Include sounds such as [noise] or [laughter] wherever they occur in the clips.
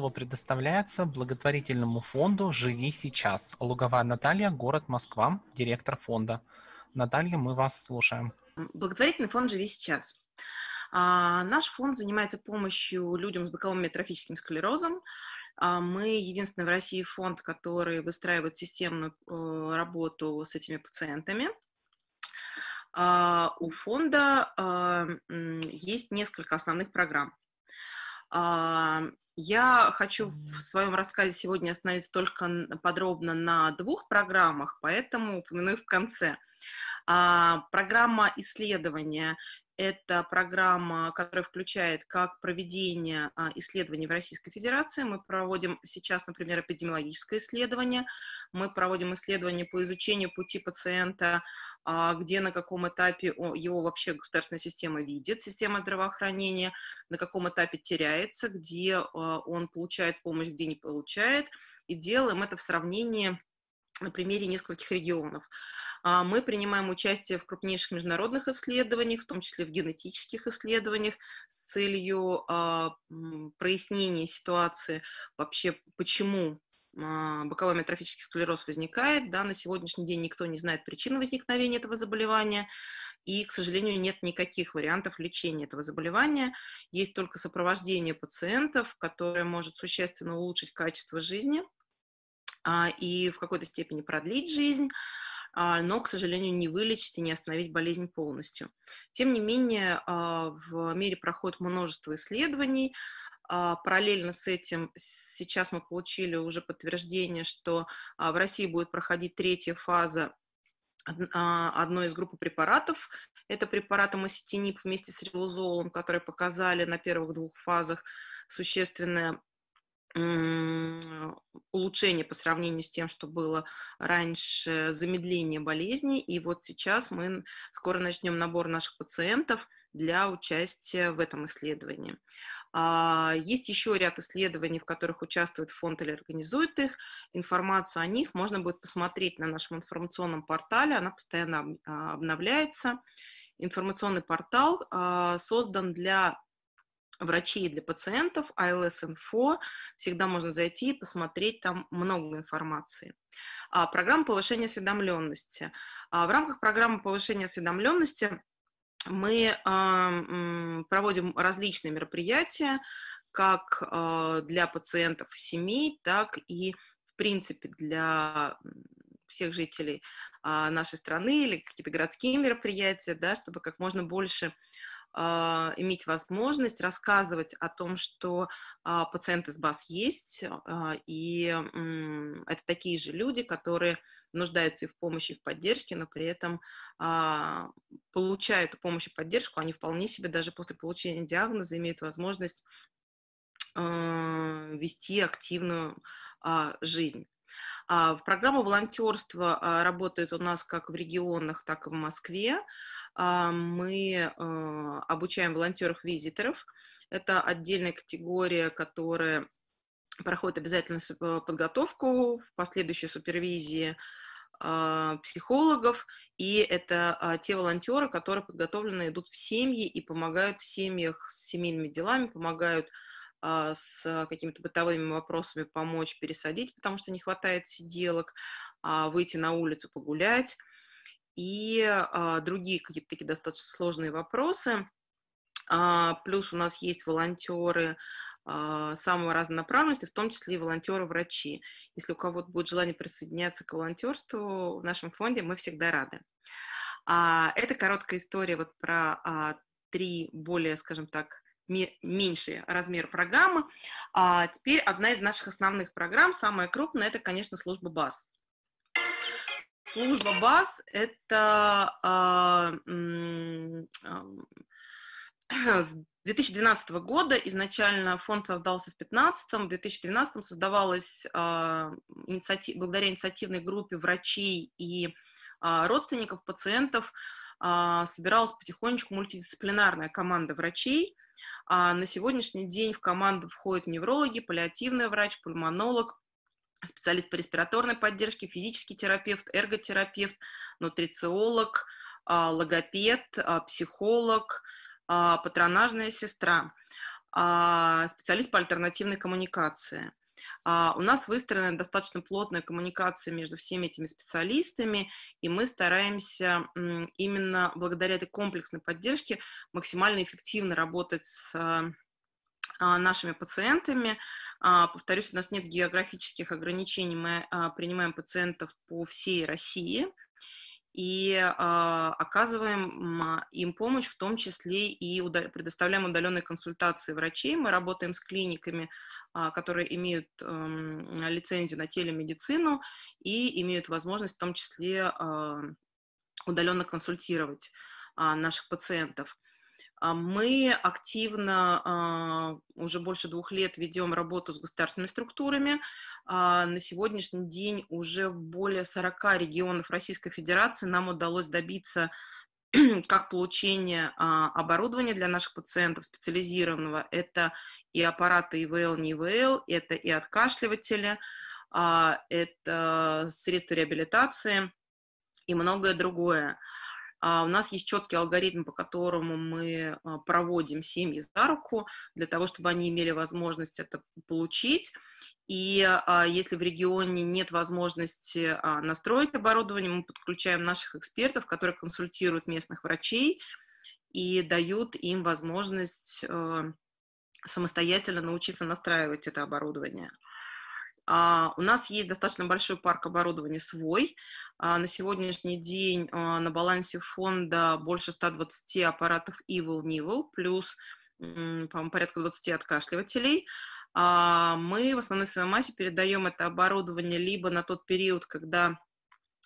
Слово предоставляется благотворительному фонду «Живи сейчас». Луговая Наталья, город Москва, директор фонда. Наталья, мы вас слушаем. Благотворительный фонд «Живи сейчас». А, наш фонд занимается помощью людям с боковым метрофическим склерозом. А, мы единственный в России фонд, который выстраивает системную э, работу с этими пациентами. А, у фонда э, есть несколько основных программ. А, я хочу в своем рассказе сегодня остановиться только подробно на двух программах, поэтому упомяну их в конце. А программа исследования это программа, которая включает как проведение а, исследований в Российской Федерации. Мы проводим сейчас, например, эпидемиологическое исследование. Мы проводим исследование по изучению пути пациента, а, где на каком этапе его вообще государственная система видит, система здравоохранения, на каком этапе теряется, где он получает помощь, где не получает. И делаем это в сравнении на примере нескольких регионов. А, мы принимаем участие в крупнейших международных исследованиях, в том числе в генетических исследованиях, с целью а, прояснения ситуации вообще, почему а, боковой атрофический склероз возникает. Да, на сегодняшний день никто не знает причины возникновения этого заболевания, и, к сожалению, нет никаких вариантов лечения этого заболевания. Есть только сопровождение пациентов, которое может существенно улучшить качество жизни – а, и в какой-то степени продлить жизнь, а, но, к сожалению, не вылечить и не остановить болезнь полностью. Тем не менее, а, в мире проходит множество исследований, Параллельно с этим сейчас мы получили уже подтверждение, что в России будет проходить третья фаза одной из группы препаратов. Это препарат амаситинип вместе с релузолом, которые показали на первых двух фазах существенное улучшение по сравнению с тем, что было раньше, замедление болезни. И вот сейчас мы скоро начнем набор наших пациентов для участия в этом исследовании. А, есть еще ряд исследований, в которых участвует фонд или организует их. Информацию о них можно будет посмотреть на нашем информационном портале, она постоянно а, обновляется. Информационный портал а, создан для врачей для пациентов, ILS-инфо, всегда можно зайти и посмотреть, там много информации. А, программа повышения осведомленности. А, в рамках программы повышения осведомленности мы э, проводим различные мероприятия, как э, для пациентов и семей, так и, в принципе, для всех жителей э, нашей страны или какие-то городские мероприятия, да, чтобы как можно больше а, иметь возможность рассказывать о том, что а, пациенты с БАС есть, а, и это такие же люди, которые нуждаются и в помощи, и в поддержке, но при этом получают помощь и поддержку, они вполне себе даже после получения диагноза имеют возможность вести активную жизнь. Программа волонтерства работает у нас как в регионах, так и в Москве. А, мы э, обучаем волонтеров-визиторов. Это отдельная категория, которая проходит обязательно э, подготовку в последующей супервизии а, психологов, и это а, те волонтеры, которые подготовлены идут в семьи и помогают в семьях с семейными делами, помогают с какими-то бытовыми вопросами помочь пересадить, потому что не хватает сиделок, выйти на улицу погулять, и а, другие какие-то такие достаточно сложные вопросы. А, плюс у нас есть волонтеры а, самого разнонаправленности, в том числе и волонтеры-врачи. Если у кого-то будет желание присоединяться к волонтерству в нашем фонде, мы всегда рады. А, это короткая история вот про а, три более, скажем так, меньший размер программы. А теперь одна из наших основных программ, самая крупная, это, конечно, служба баз служба баз – это а, с 2012 года изначально фонд создался в 2015, в 2012 создавалась а, инициатив, благодаря инициативной группе врачей и а, родственников пациентов собиралась потихонечку мультидисциплинарная команда врачей. На сегодняшний день в команду входят неврологи, паллиативный врач, пульмонолог, специалист по респираторной поддержке, физический терапевт, эрготерапевт, нутрициолог, а, логопед, а, психолог, а, патронажная сестра, специалист по альтернативной коммуникации. У нас выстроена достаточно плотная коммуникация между всеми этими специалистами, и мы стараемся именно благодаря этой комплексной поддержке максимально эффективно работать с а, нашими пациентами. А, повторюсь, у нас нет географических ограничений, мы а, принимаем пациентов по всей России и оказываем им помощь, в том числе и предоставляем удаленные консультации врачей. Мы работаем с клиниками, которые имеют эм, лицензию на телемедицину и имеют возможность в том числе удаленно консультировать наших пациентов. А мы активно а, уже больше двух лет ведем работу с государственными структурами. А, на сегодняшний день уже в более 40 регионов Российской Федерации нам удалось добиться [clears throat] как получения оборудования для наших пациентов специализированного. Это и аппараты ИВЛ, не ИВЛ, это и откашливатели, это средства реабилитации и многое другое. А у нас есть четкий алгоритм, по которому мы а, проводим семьи за руку, для того, чтобы они имели возможность это получить. И а, если в регионе нет возможности настроить оборудование, мы подключаем наших экспертов, которые консультируют местных врачей и дают им возможность э, самостоятельно научиться настраивать это оборудование. А, у нас есть достаточно большой парк оборудования свой. А, на сегодняшний день а, на балансе фонда больше 120 аппаратов Evil Nivel, плюс um, порядка 20 откашливателей. Мы в основной своей массе передаем это оборудование либо на тот период, когда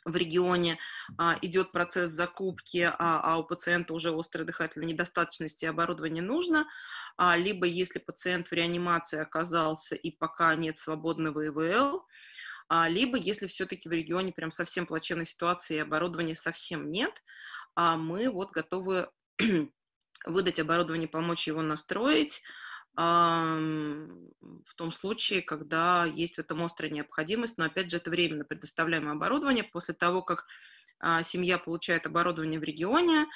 в регионе а, идет процесс закупки, а, а у пациента уже острая дыхательная недостаточность и оборудование нужно, а, либо если пациент в реанимации оказался и пока нет свободного ИВЛ, а, либо если все-таки в регионе прям совсем плачевной ситуации и оборудования совсем нет, а мы вот готовы [clears throat] выдать оборудование, помочь его настроить, в том случае, когда есть в этом острая необходимость, но опять же это временно предоставляемое оборудование. После того, как а, семья получает оборудование в регионе,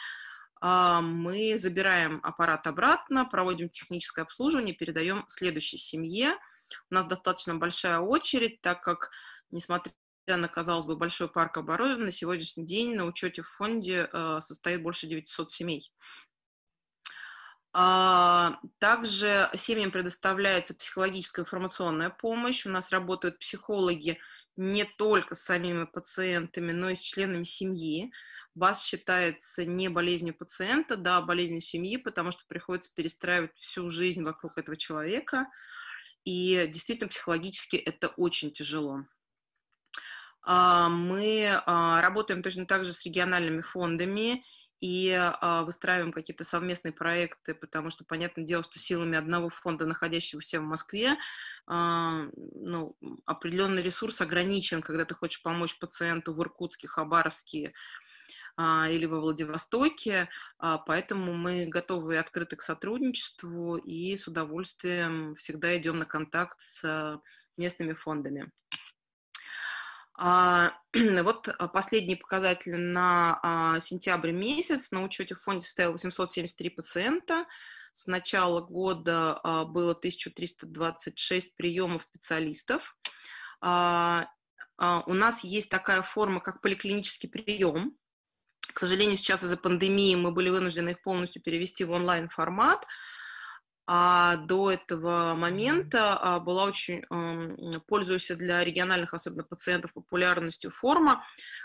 а, мы забираем аппарат обратно, проводим техническое обслуживание, передаем следующей семье. У нас достаточно большая очередь, так как, несмотря на, казалось бы, большой парк оборудования, на сегодняшний день на учете в фонде а, состоит больше 900 семей. А, также семьям предоставляется психологическая информационная помощь. У нас работают психологи не только с самими пациентами, но и с членами семьи. Вас считается не болезнью пациента, да, а болезнью семьи, потому что приходится перестраивать всю жизнь вокруг этого человека. И действительно, психологически это очень тяжело. А, мы а, работаем точно так же с региональными фондами и а, выстраиваем какие-то совместные проекты, потому что, понятное дело, что силами одного фонда, находящегося в Москве, а, ну, определенный ресурс ограничен, когда ты хочешь помочь пациенту в Иркутске, Хабаровске, а, или во Владивостоке, а, поэтому мы готовы и открыты к сотрудничеству и с удовольствием всегда идем на контакт с местными фондами. А, [clears throat] вот а, последний показатель на а, сентябрь месяц. На учете в фонде стояло 873 пациента. С начала года было 1326 приемов специалистов. У нас есть такая форма, как поликлинический прием. К сожалению, сейчас из-за пандемии мы были вынуждены их полностью перевести в онлайн-формат а до этого момента а, была очень, пользуясь для региональных, особенно пациентов, популярностью форма.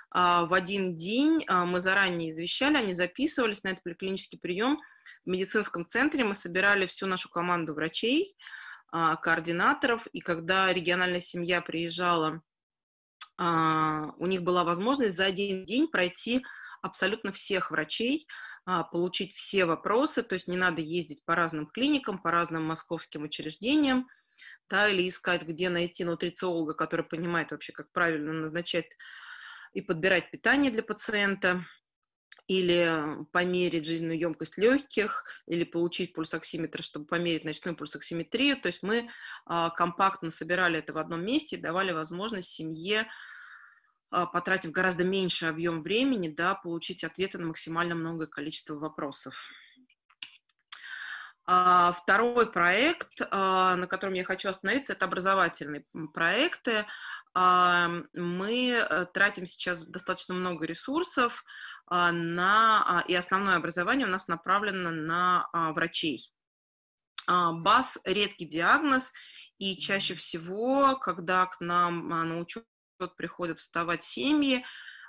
А, в один день а, мы заранее извещали, они записывались на этот поликлинический прием. В медицинском центре мы собирали всю нашу команду врачей, координаторов, и когда региональная семья приезжала, у них была возможность за один день пройти абсолютно всех врачей, а, получить все вопросы, то есть не надо ездить по разным клиникам, по разным московским учреждениям, да, или искать, где найти нутрициолога, который понимает вообще, как правильно назначать и подбирать питание для пациента, или померить жизненную емкость легких, или получить пульсоксиметр, чтобы померить ночную пульсоксиметрию. То есть мы а, компактно собирали это в одном месте и давали возможность семье а, потратив гораздо меньше объем времени, да, получить ответы на максимально многое количество вопросов. А, второй проект, а, на котором я хочу остановиться, это образовательные проекты. Мы э, тратим сейчас достаточно много ресурсов на, и основное образование у нас направлено на врачей. БАС – редкий диагноз, и чаще всего, когда к нам на учет приходят вставать семьи,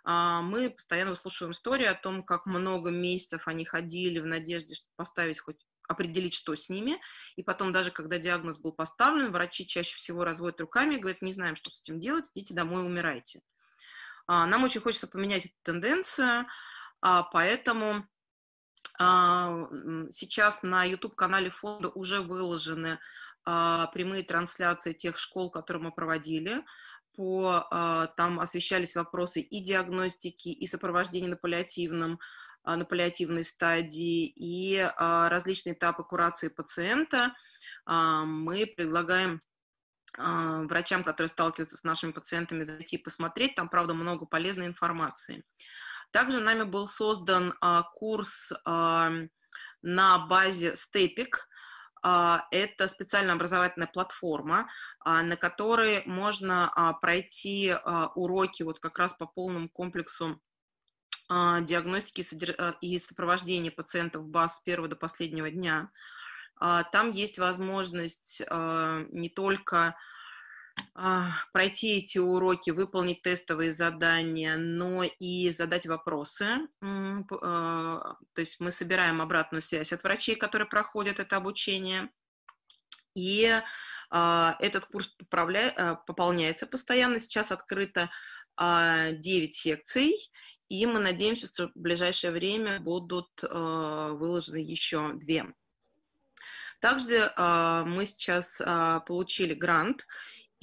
а, мы постоянно выслушиваем истории о том, как много месяцев они ходили в надежде поставить хоть определить, что с ними. И потом даже, когда диагноз был поставлен, врачи чаще всего разводят руками и говорят, не знаем, что с этим делать, идите домой, умирайте. А, нам очень хочется поменять эту тенденцию, а, поэтому сейчас на YouTube-канале фонда уже выложены прямые трансляции тех школ, которые мы проводили по, а, там освещались вопросы и диагностики, и сопровождения на паллиативном, а, на паллиативной стадии, и а, различные этапы курации пациента. Мы предлагаем врачам, которые сталкиваются с нашими пациентами, зайти посмотреть. Там, правда, много полезной информации. Также нами был создан курс на базе Степик, а, это специальная образовательная платформа, а, на которой можно а, пройти уроки вот как раз по полному комплексу диагностики и сопровождения пациентов БАС с первого до последнего дня. Там есть возможность не только а, пройти эти уроки, выполнить тестовые задания, но и задать вопросы. А, то есть мы собираем обратную связь от врачей, которые проходят это обучение. И а, этот курс пополняется постоянно. Сейчас открыто 9 секций, и мы надеемся, что в ближайшее время будут выложены еще две. Также мы сейчас получили грант,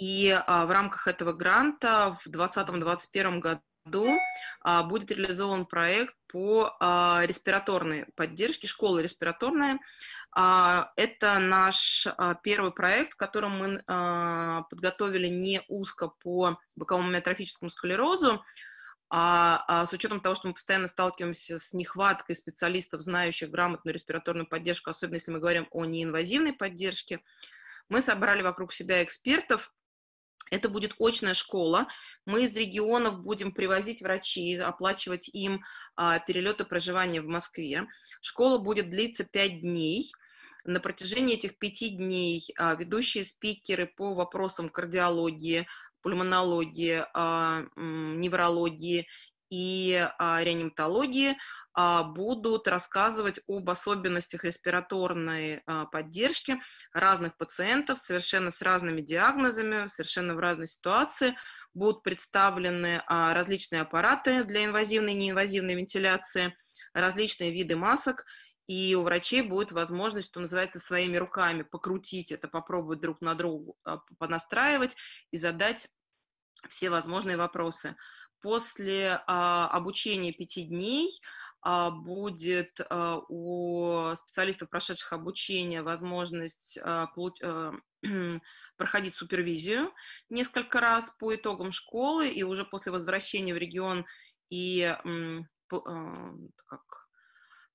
и а, в рамках этого гранта в 2020-2021 году а, будет реализован проект по а, респираторной поддержке, школы респираторная. А, это наш а, первый проект, который мы а, подготовили не узко по боковому миотрофическому склерозу, а, а с учетом того, что мы постоянно сталкиваемся с нехваткой специалистов, знающих грамотную респираторную поддержку, особенно если мы говорим о неинвазивной поддержке, мы собрали вокруг себя экспертов, это будет очная школа. Мы из регионов будем привозить врачи, оплачивать им а, перелеты проживания в Москве. Школа будет длиться 5 дней. На протяжении этих пяти дней а, ведущие спикеры по вопросам кардиологии, пульмонологии, а, неврологии и а, реаниматологии а, будут рассказывать об особенностях респираторной а, поддержки разных пациентов, совершенно с разными диагнозами, совершенно в разной ситуации. Будут представлены различные аппараты для инвазивной и неинвазивной вентиляции, различные виды масок, и у врачей будет возможность, что называется, своими руками покрутить это, попробовать друг на друга понастраивать и задать все возможные вопросы. После а, обучения пяти дней а, будет а, у специалистов, прошедших обучение, возможность [clears throat] проходить супервизию несколько раз по итогам школы, и уже после возвращения в регион и как,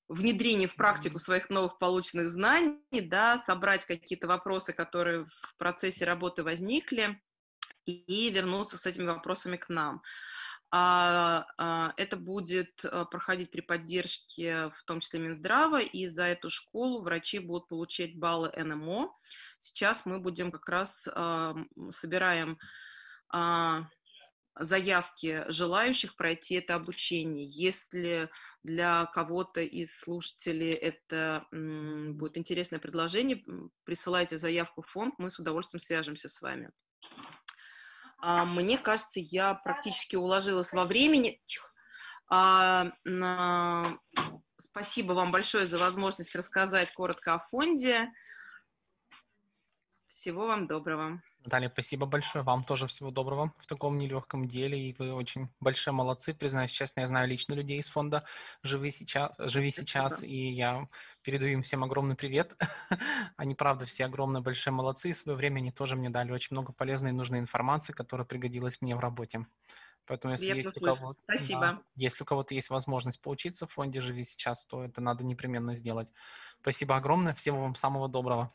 внедрение в практику своих новых полученных знаний, да, собрать какие-то вопросы, которые в процессе работы возникли, и вернуться с этими вопросами к нам. А, а Это будет э, проходить при поддержке, в том числе Минздрава, и за эту школу врачи будут получать баллы НМО. Сейчас мы будем как раз а, собираем а, заявки желающих пройти это обучение. Если для кого-то из слушателей это будет интересное предложение, присылайте заявку в фонд, мы с удовольствием свяжемся с вами. А, мне кажется, я практически уложилась во времени. А, спасибо вам большое за возможность рассказать коротко о фонде. Всего вам доброго. Наталья, спасибо большое. Вам тоже всего доброго в таком нелегком деле. И вы очень большие молодцы. Признаюсь честно, я знаю лично людей из фонда «Живи сейчас», «Живи сейчас» и я передаю им всем огромный привет. [laughs] Они, правда, все огромные большие молодцы. И в свое время они тоже мне дали очень много полезной и нужной информации, которая пригодилась мне в работе. Поэтому, если есть, у кого... Спасибо. Да, если у кого-то есть возможность поучиться в фонде «Живи сейчас», то это надо непременно сделать. Спасибо огромное. Всего вам самого доброго.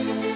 thank you